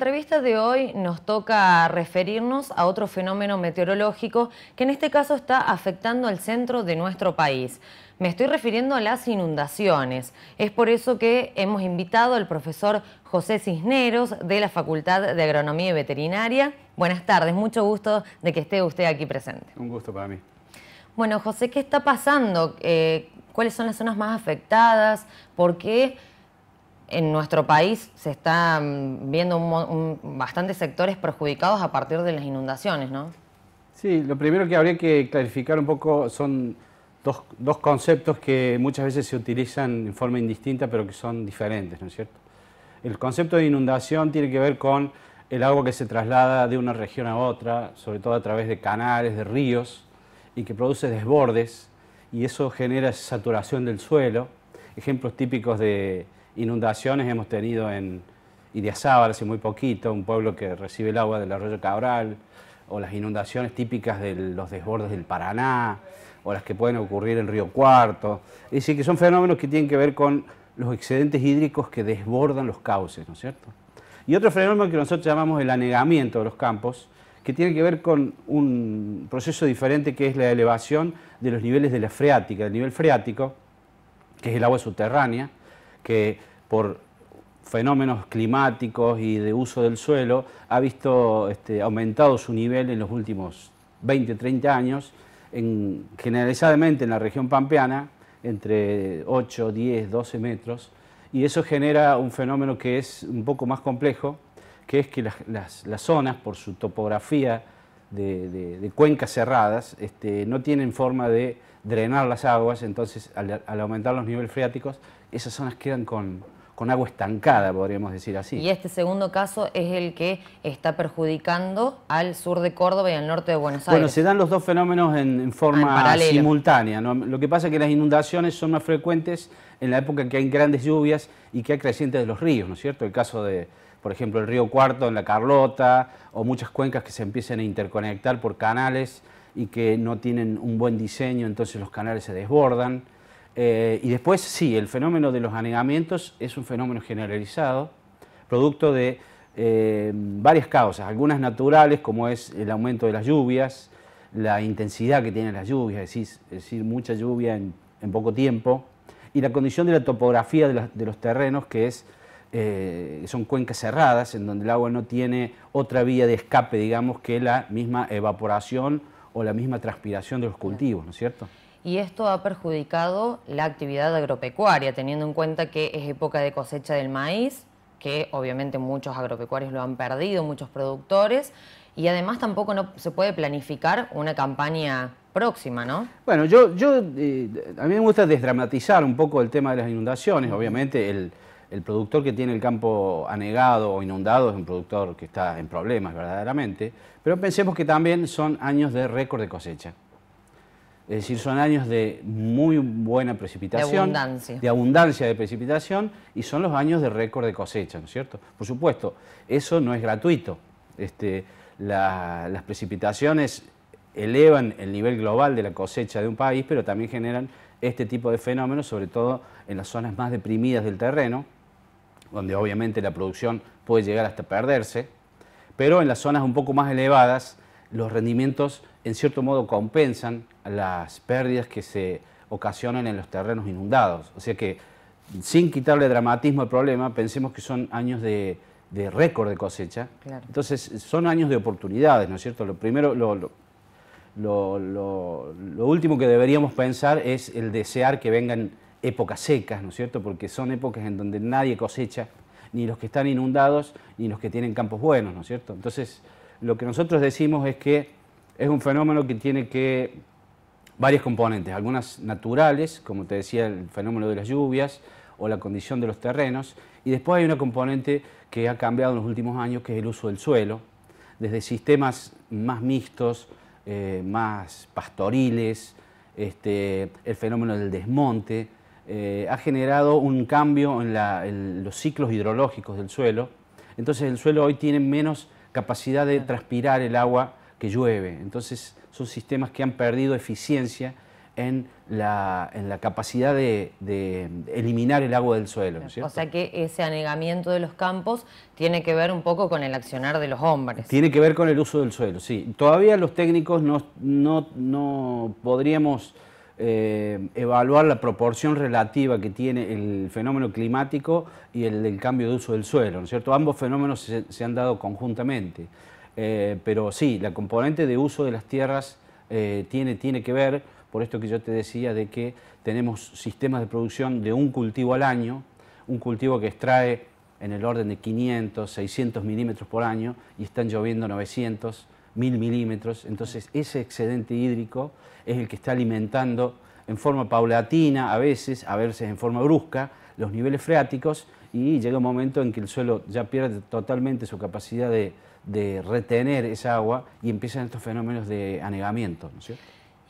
la entrevista de hoy nos toca referirnos a otro fenómeno meteorológico que en este caso está afectando al centro de nuestro país. Me estoy refiriendo a las inundaciones. Es por eso que hemos invitado al profesor José Cisneros de la Facultad de Agronomía y Veterinaria. Buenas tardes, mucho gusto de que esté usted aquí presente. Un gusto para mí. Bueno, José, ¿qué está pasando? Eh, ¿Cuáles son las zonas más afectadas? ¿Por qué? en nuestro país se están mm, viendo un, bastantes sectores perjudicados a partir de las inundaciones, ¿no? Sí, lo primero que habría que clarificar un poco son dos, dos conceptos que muchas veces se utilizan en forma indistinta, pero que son diferentes, ¿no es cierto? El concepto de inundación tiene que ver con el agua que se traslada de una región a otra, sobre todo a través de canales, de ríos, y que produce desbordes, y eso genera saturación del suelo. Ejemplos típicos de, inundaciones hemos tenido en Idiazábal hace muy poquito, un pueblo que recibe el agua del arroyo Cabral, o las inundaciones típicas de los desbordes del Paraná, o las que pueden ocurrir en Río Cuarto. Es decir, que son fenómenos que tienen que ver con los excedentes hídricos que desbordan los cauces, ¿no es cierto? Y otro fenómeno que nosotros llamamos el anegamiento de los campos, que tiene que ver con un proceso diferente que es la elevación de los niveles de la freática, del nivel freático, que es el agua subterránea, que por fenómenos climáticos y de uso del suelo, ha visto este, aumentado su nivel en los últimos 20, 30 años, en, generalizadamente en la región pampeana, entre 8, 10, 12 metros, y eso genera un fenómeno que es un poco más complejo, que es que las, zonas, por su topografía de, cuencas cerradas, este, no tienen forma de drenar las aguas, entonces al aumentar los niveles freáticos, esas zonas quedan con, con agua estancada, podríamos decir así. Y este segundo caso es el que está perjudicando al sur de Córdoba y al norte de Buenos Aires. Bueno, se dan los dos fenómenos en, forma simultánea. Lo que pasa es que las inundaciones son más frecuentes en la época en que hay grandes lluvias y que hay crecientes de los ríos, ¿no es cierto? El caso de, por ejemplo, el río Cuarto en la Carlota o muchas cuencas que se empiezan a interconectar por canales y que no tienen un buen diseño, entonces los canales se desbordan. Eh, y después, sí, el fenómeno de los anegamientos es un fenómeno generalizado, producto de eh, varias causas, algunas naturales, como es el aumento de las lluvias, la intensidad que tienen las lluvias, es decir, mucha lluvia en, poco tiempo, y la condición de la topografía de, los terrenos, que eh, son cuencas cerradas, en donde el agua no tiene otra vía de escape, digamos, que la misma evaporación o la misma transpiración de los cultivos, ¿no es cierto? y esto ha perjudicado la actividad agropecuaria, teniendo en cuenta que es época de cosecha del maíz, que obviamente muchos agropecuarios lo han perdido, muchos productores, y además tampoco no se puede planificar una campaña próxima, ¿no? Bueno, yo, yo eh, a mí me gusta desdramatizar un poco el tema de las inundaciones, obviamente el, el productor que tiene el campo anegado o inundado es un productor que está en problemas verdaderamente, pero pensemos que también son años de récord de cosecha. Es decir, son años de muy buena precipitación. De abundancia. De precipitación y son los años de récord de cosecha, ¿no es cierto? Por supuesto, eso no es gratuito. Este, las precipitaciones elevan el nivel global de la cosecha de un país, pero también generan este tipo de fenómenos, sobre todo en las zonas más deprimidas del terreno, donde obviamente la producción puede llegar hasta perderse, pero en las zonas un poco más elevadas los rendimientos en cierto modo compensan las pérdidas que se ocasionan en los terrenos inundados. O sea que, sin quitarle dramatismo al problema, pensemos que son años de, récord de cosecha. Entonces, son años de oportunidades, ¿no es cierto? Lo primero, lo, lo, último que deberíamos pensar es el desear que vengan épocas secas, ¿no es cierto? Porque son épocas en donde nadie cosecha, ni los que están inundados, ni los que tienen campos buenos, ¿no es cierto? Entonces, lo que nosotros decimos es que es un fenómeno que tiene que varias componentes, algunas naturales, como te decía, el fenómeno de las lluvias o la condición de los terrenos, y después hay una componente que ha cambiado en los últimos años, que es el uso del suelo, desde sistemas más mixtos, eh, más pastoriles, este, el fenómeno del desmonte, eh, ha generado un cambio en, en, los ciclos hidrológicos del suelo. Entonces el suelo hoy tiene menos capacidad de transpirar el agua que llueve. Entonces son sistemas que han perdido eficiencia en la, en la capacidad de, eliminar el agua del suelo. O sea que ese anegamiento de los campos tiene que ver un poco con el accionar de los hombres. Tiene que ver con el uso del suelo, sí. Todavía los técnicos no, no, no podríamos eh, evaluar la proporción relativa que tiene el fenómeno climático y el del cambio de uso del suelo, ¿no es cierto? Ambos fenómenos se, han dado conjuntamente, eh, pero sí, la componente de uso de las tierras eh, tiene, tiene que ver, por esto que yo te decía, de que tenemos sistemas de producción de un cultivo al año, un cultivo que extrae en el orden de 500, 600 milímetros por año y están lloviendo 900 mil milímetros. Entonces, ese excedente hídrico es el que está alimentando en forma paulatina, a veces, a veces en forma brusca, los niveles freáticos y llega un momento en que el suelo ya pierde totalmente su capacidad de, retener esa agua y empiezan estos fenómenos de anegamiento.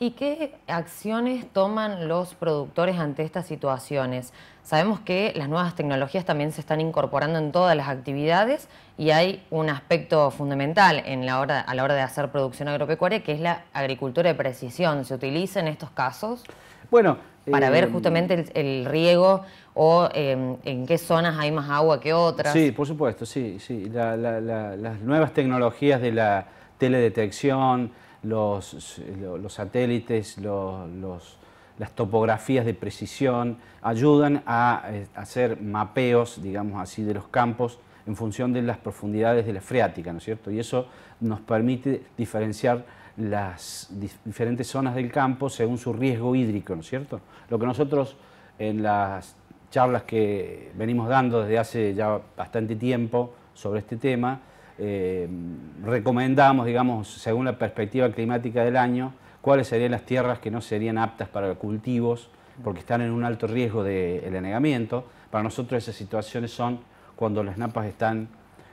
¿Y qué acciones toman los productores ante estas situaciones? Sabemos que las nuevas tecnologías también se están incorporando en todas las actividades y hay un aspecto fundamental a la hora de hacer producción agropecuaria que es la agricultura de precisión. ¿Se utiliza en estos casos? Bueno, para ver eh, justamente el, riego o eh, en qué zonas hay más agua que otras. Sí, por supuesto, sí, sí. las nuevas tecnologías de la teledetección, los, satélites, las topografías de precisión, ayudan a, eh, hacer mapeos, digamos así, de los campos en función de las profundidades de la freática, ¿no es cierto? Y eso nos permite diferenciar las diferentes zonas del campo según su riesgo hídrico, ¿no es cierto? Lo que nosotros en las charlas que venimos dando desde hace ya bastante tiempo sobre este tema, eh, recomendamos, digamos, según la perspectiva climática del año, cuáles serían las tierras que no serían aptas para cultivos, porque están en un alto riesgo del de anegamiento. Para nosotros esas situaciones son cuando las napas están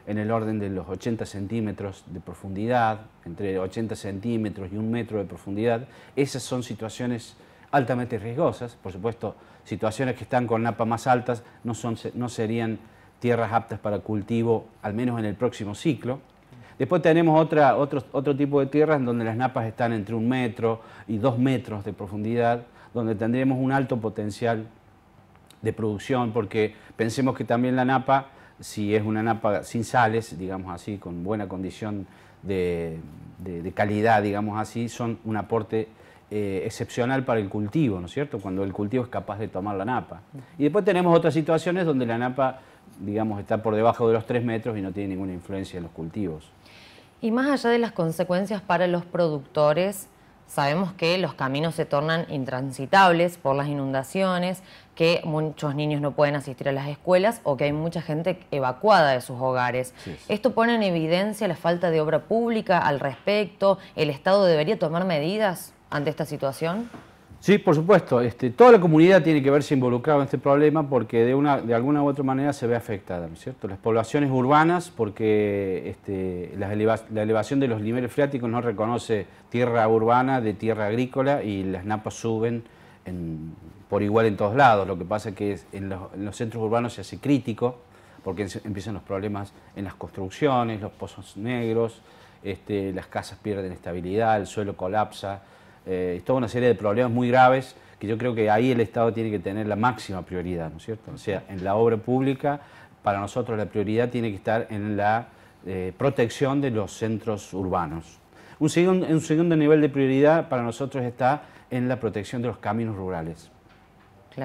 en el orden de los 80 centímetros de profundidad, entre 80 centímetros y un metro de profundidad. Esas son situaciones altamente riesgosas. Por supuesto, situaciones que están con napas más altas no, son, no serían tierras aptas para cultivo, al menos en el próximo ciclo. Después tenemos otro, otro tipo de tierras en donde las napas están entre un metro y dos metros de profundidad, donde tendremos un alto potencial de producción, porque pensemos que también la napa, si es una napa sin sales, digamos así, con buena condición de, calidad, digamos así, son un aporte eh, excepcional para el cultivo, ¿no es cierto? Cuando el cultivo es capaz de tomar la napa. Y después tenemos otras situaciones donde la napa digamos, está por debajo de los tres metros y no tiene ninguna influencia en los cultivos. Y más allá de las consecuencias para los productores, sabemos que los caminos se tornan intransitables por las inundaciones, que muchos niños no pueden asistir a las escuelas o que hay mucha gente evacuada de sus hogares. Esto pone en evidencia la falta de obra pública al respecto. ¿El Estado debería tomar medidas ante esta situación? Sí, por supuesto. Este, toda la comunidad tiene que verse involucrada en este problema porque de, una, de alguna u otra manera se ve afectada, ¿no es cierto? Las poblaciones urbanas, porque este, la, elevación de los niveles freáticos no reconoce tierra urbana de tierra agrícola y las napas suben por igual en todos lados. Lo que pasa es que en los, centros urbanos se hace crítico porque empiezan los problemas en las construcciones, los pozos negros, este, las casas pierden estabilidad, el suelo colapsa eh, toda una serie de problemas muy graves que yo creo que ahí el Estado tiene que tener la máxima prioridad, ¿no es cierto? O sea, en la obra pública, para nosotros la prioridad tiene que estar en la eh, protección de los centros urbanos. Un, segundo, un segundo nivel de prioridad para nosotros está en la protección de los caminos rurales.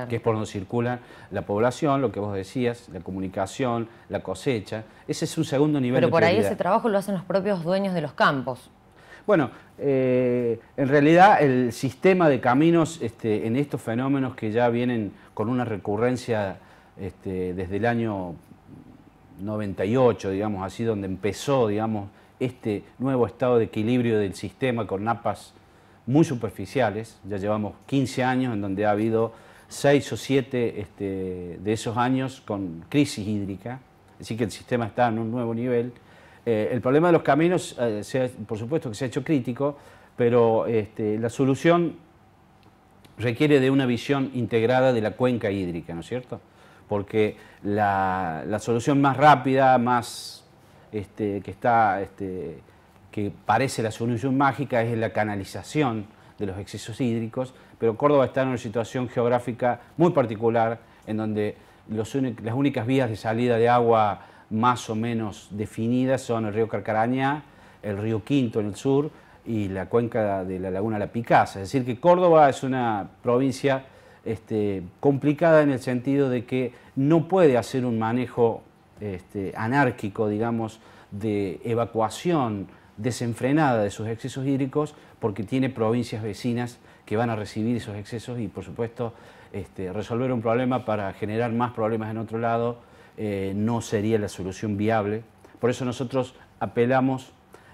que es por donde circula la población, lo que vos decías, la comunicación, la cosecha. Ese es un segundo nivel. de prioridad. Pero por ahí ese trabajo lo hacen los propios dueños de los campos. Bueno, eh, en realidad el sistema de caminos este, en estos fenómenos que ya vienen con una recurrencia este, desde el año 98, digamos así, donde empezó, digamos, este nuevo estado de equilibrio del sistema con napas muy superficiales. Ya llevamos 15 años en donde ha habido 6 o 7 este, de esos años con crisis hídrica, así que el sistema está en un nuevo nivel. Eh, el problema de los caminos, eh, por supuesto que se ha hecho crítico, pero este, la solución requiere de una visión integrada de la cuenca hídrica, ¿no es cierto? Porque la, solución más rápida, más este, que está, este, que parece la solución mágica, es la canalización de los excesos hídricos, pero Córdoba está en una situación geográfica muy particular en donde las únicas vías de salida de agua más o menos definidas son el río Carcaraña, el río Quinto en el sur y la cuenca de la laguna La Picasa. Es decir, que Córdoba es una provincia este, complicada en el sentido de que no puede hacer un manejo este, anárquico, digamos, de evacuación desenfrenada de sus excesos hídricos porque tiene provincias vecinas que van a recibir esos excesos y, por supuesto, este, resolver un problema para generar más problemas en otro lado eh, no sería la solución viable. Por eso nosotros apelamos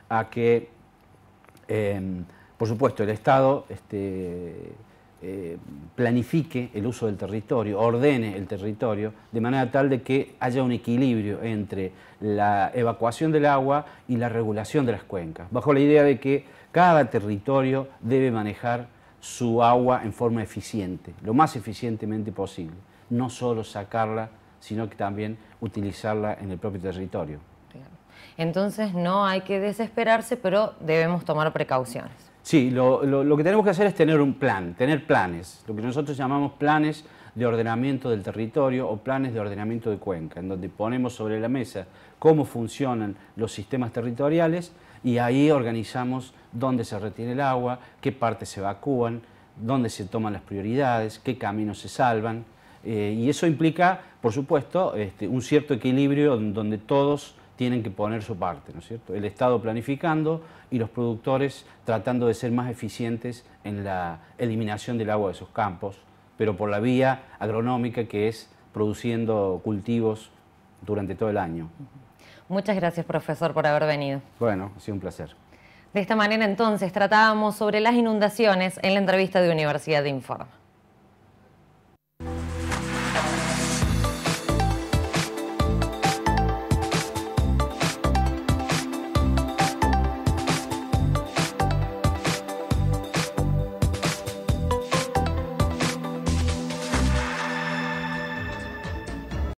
a que, em, por supuesto, el Estado este, eh, planifique el uso del territorio, ordene el territorio, de manera tal de que haya un equilibrio entre la evacuación del agua y la regulación de las cuencas, bajo la idea de que cada territorio debe manejar su agua en forma eficiente, lo más eficientemente posible, no solo sacarla sino que también utilizarla en el propio territorio. Entonces no hay que desesperarse, pero debemos tomar precauciones. Sí, lo, que tenemos que hacer es tener un plan, tener planes, lo que nosotros llamamos planes de ordenamiento del territorio o planes de ordenamiento de cuenca, en donde ponemos sobre la mesa cómo funcionan los sistemas territoriales y ahí organizamos dónde se retiene el agua, qué partes se evacúan, dónde se toman las prioridades, qué caminos se salvan. Eh, y eso implica, por supuesto, este, un cierto equilibrio donde todos tienen que poner su parte, ¿no es cierto? El Estado planificando y los productores tratando de ser más eficientes en la eliminación del agua de sus campos, pero por la vía agronómica que es produciendo cultivos durante todo el año. Muchas gracias, profesor, por haber venido. Bueno, ha sido un placer. De esta manera, entonces, tratábamos sobre las inundaciones en la entrevista de Universidad de Informa.